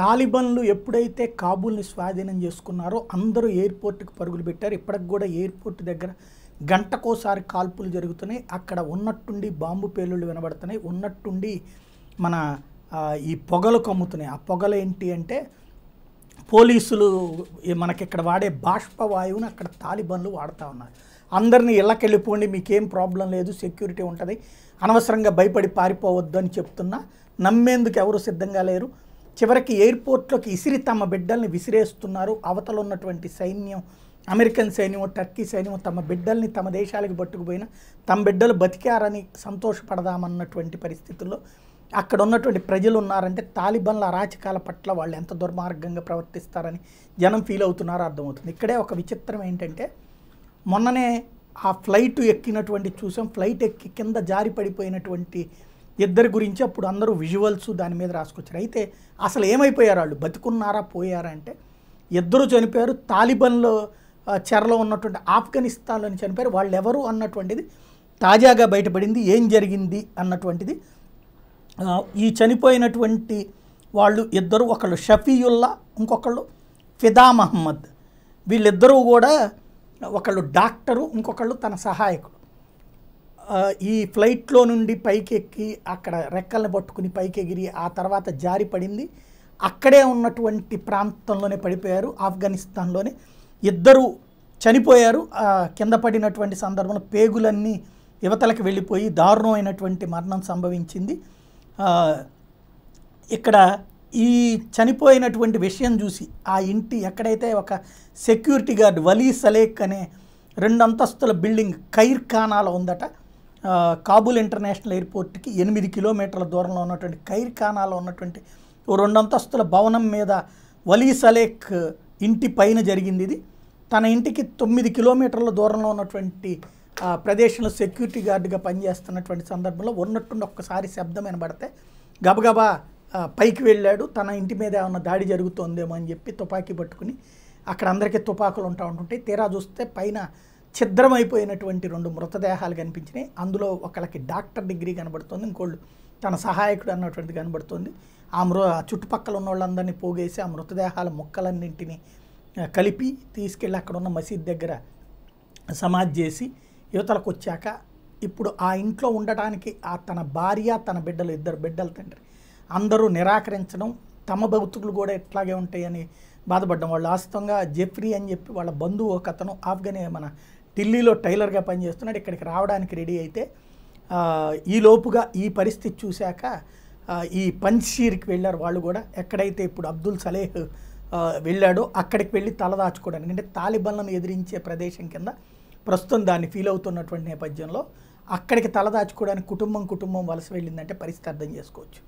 తాలిబన్లు ఎప్పుడైతే కాబూల్ని స్వాధీనం చేసుకున్నారో అందరూ ఎయిర్పోర్ట్కి పరుగులు పెట్టారు ఇప్పటికి కూడా ఎయిర్పోర్ట్ దగ్గర గంటకోసారి కాల్పులు జరుగుతున్నాయి అక్కడ ఉన్నట్టుండి బాంబు పేలుళ్ళు వినబడుతున్నాయి ఉన్నట్టుండి మన ఈ పొగలు కమ్ముతున్నాయి ఆ పొగలు ఏంటి అంటే పోలీసులు మనకి ఇక్కడ వాడే వాయువుని అక్కడ తాలిబన్లు వాడుతూ ఉన్నారు అందరినీ ఇళ్ళకి వెళ్ళిపోండి మీకేం ప్రాబ్లం లేదు సెక్యూరిటీ ఉంటుంది అనవసరంగా భయపడి పారిపోవద్దు అని చెప్తున్నా నమ్మేందుకు ఎవరు సిద్ధంగా లేరు చివరికి ఎయిర్పోర్ట్లోకి ఇసిరి తమ బిడ్డల్ని విసిరేస్తున్నారు అవతల ఉన్నటువంటి సైన్యం అమెరికన్ సైన్యం టర్కీ సైన్యం తమ బిడ్డల్ని తమ దేశాలకు పట్టుకుపోయిన తమ బిడ్డలు బతికారని సంతోషపడదామన్నటువంటి పరిస్థితుల్లో అక్కడ ఉన్నటువంటి ప్రజలు ఉన్నారంటే తాలిబన్ల అరాచకాల పట్ల వాళ్ళు ఎంత దుర్మార్గంగా ప్రవర్తిస్తారని జనం ఫీల్ అవుతున్నారో అర్థమవుతుంది ఇక్కడే ఒక విచిత్రం ఏంటంటే మొన్ననే ఆ ఫ్లైట్ ఎక్కినటువంటి చూసాం ఫ్లైట్ ఎక్కి కింద జారి పడిపోయినటువంటి ఇద్దరి గురించి అప్పుడు అందరూ విజువల్స్ దాని మీద రాసుకొచ్చారు అయితే అసలు ఏమైపోయారు వాళ్ళు బతుకున్నారా పోయారా అంటే ఇద్దరు చనిపోయారు తాలిబన్లో చెరలో ఉన్నటువంటి ఆఫ్ఘనిస్తాన్లో చనిపోయారు వాళ్ళు ఎవరు అన్నటువంటిది తాజాగా బయటపడింది ఏం జరిగింది అన్నటువంటిది ఈ చనిపోయినటువంటి వాళ్ళు ఇద్దరు ఒకళ్ళు షఫీయుల్లా ఇంకొకళ్ళు ఫిదా మహమ్మద్ వీళ్ళిద్దరూ కూడా ఒకళ్ళు డాక్టరు ఇంకొకళ్ళు తన సహాయకుడు ఈ ఫ్లైట్లో నుండి పైకి ఎక్కి అక్కడ రెక్కలను పట్టుకుని పైకి ఎగిరి ఆ తర్వాత జారి పడింది అక్కడే ఉన్నటువంటి ప్రాంతంలోనే పడిపోయారు ఆఫ్ఘనిస్తాన్లోనే ఇద్దరు చనిపోయారు కింద పడినటువంటి సందర్భంలో పేగులన్నీ యువతలకు వెళ్ళిపోయి దారుణమైనటువంటి మరణం సంభవించింది ఇక్కడ ఈ చనిపోయినటువంటి విషయం చూసి ఆ ఇంటి ఎక్కడైతే ఒక సెక్యూరిటీ గార్డ్ వలీ సలేక్ అనే రెండు అంతస్తుల బిల్డింగ్ ఖైర్ఖానాలో ఉందట కాబూల్ ఇంటర్నేషనల్ ఎయిర్పోర్ట్కి ఎనిమిది కిలోమీటర్ల దూరంలో ఉన్నటువంటి ఖైర్ఖానాలో ఉన్నటువంటి రెండంతస్తుల భవనం మీద వలీ సలేక్ ఇంటి పైన జరిగింది ఇది తన ఇంటికి తొమ్మిది కిలోమీటర్ల దూరంలో ఉన్నటువంటి ప్రదేశంలో సెక్యూరిటీ గార్డుగా పనిచేస్తున్నటువంటి సందర్భంలో ఉన్నట్టుండి ఒక్కసారి శబ్దం వినబడితే గబగబా పైకి వెళ్ళాడు తన ఇంటి మీద ఏమన్నా దాడి జరుగుతోందేమో అని చెప్పి తుపాకీ పట్టుకుని అక్కడ అందరికీ తుపాకులు ఉంటా ఉంటుంటాయి తీరా చూస్తే పైన ఛిద్రమైపోయినటువంటి రెండు మృతదేహాలు కనిపించినాయి అందులో ఒకళ్ళకి డాక్టర్ డిగ్రీ కనబడుతుంది ఇంకోళ్ళు తన సహాయకుడు అన్నటువంటిది కనబడుతుంది ఆ మృ చుట్టుపక్కల ఉన్న వాళ్ళందరినీ పోగేసి ఆ మృతదేహాల ముక్కలన్నింటినీ కలిపి తీసుకెళ్ళి అక్కడ ఉన్న మసీద్ దగ్గర సమాజ్ చేసి యువతలకు వచ్చాక ఇప్పుడు ఆ ఇంట్లో ఉండటానికి ఆ తన భార్య తన బిడ్డలు ఇద్దరు బిడ్డలు తండ్రి అందరూ నిరాకరించడం తమ బతుకులు కూడా ఇట్లాగే ఉంటాయని బాధపడ్డం వాళ్ళు వాస్తవంగా జెఫ్రీ అని చెప్పి వాళ్ళ బంధువు ఒక అతను ఆఫ్ఘనీ మన ఢిల్లీలో టైలర్గా పనిచేస్తున్నాడు ఇక్కడికి రావడానికి రెడీ అయితే ఈ లోపుగా ఈ పరిస్థితి చూశాక ఈ పంచీర్కి వెళ్ళారు వాళ్ళు కూడా ఎక్కడైతే ఇప్పుడు అబ్దుల్ సలేహ్ వెళ్ళాడో అక్కడికి వెళ్ళి తలదాచుకోవడానికి అంటే తాలిబన్లను ఎదిరించే ప్రదేశం కింద ప్రస్తుతం దాన్ని ఫీల్ అవుతున్నటువంటి నేపథ్యంలో అక్కడికి తలదాచుకోవడానికి కుటుంబం కుటుంబం వలస వెళ్ళిందంటే పరిస్థితి అర్థం చేసుకోవచ్చు